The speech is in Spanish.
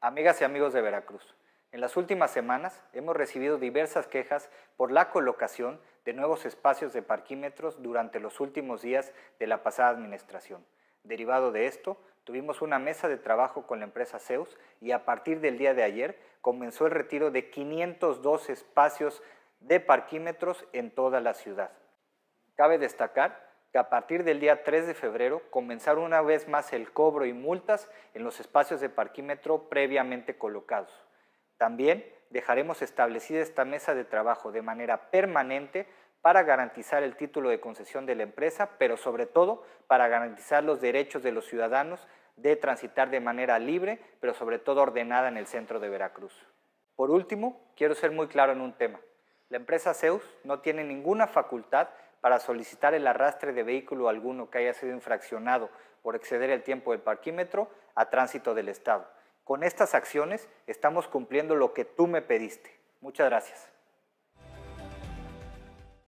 Amigas y amigos de Veracruz, en las últimas semanas hemos recibido diversas quejas por la colocación de nuevos espacios de parquímetros durante los últimos días de la pasada administración. Derivado de esto, tuvimos una mesa de trabajo con la empresa Zeus y a partir del día de ayer comenzó el retiro de 502 espacios de parquímetros en toda la ciudad. Cabe destacar que a partir del día 3 de febrero comenzar una vez más el cobro y multas en los espacios de parquímetro previamente colocados. También dejaremos establecida esta mesa de trabajo de manera permanente para garantizar el título de concesión de la empresa, pero sobre todo para garantizar los derechos de los ciudadanos de transitar de manera libre, pero sobre todo ordenada en el centro de Veracruz. Por último, quiero ser muy claro en un tema. La empresa Zeus no tiene ninguna facultad para solicitar el arrastre de vehículo alguno que haya sido infraccionado por exceder el tiempo del parquímetro a tránsito del Estado. Con estas acciones estamos cumpliendo lo que tú me pediste. Muchas gracias.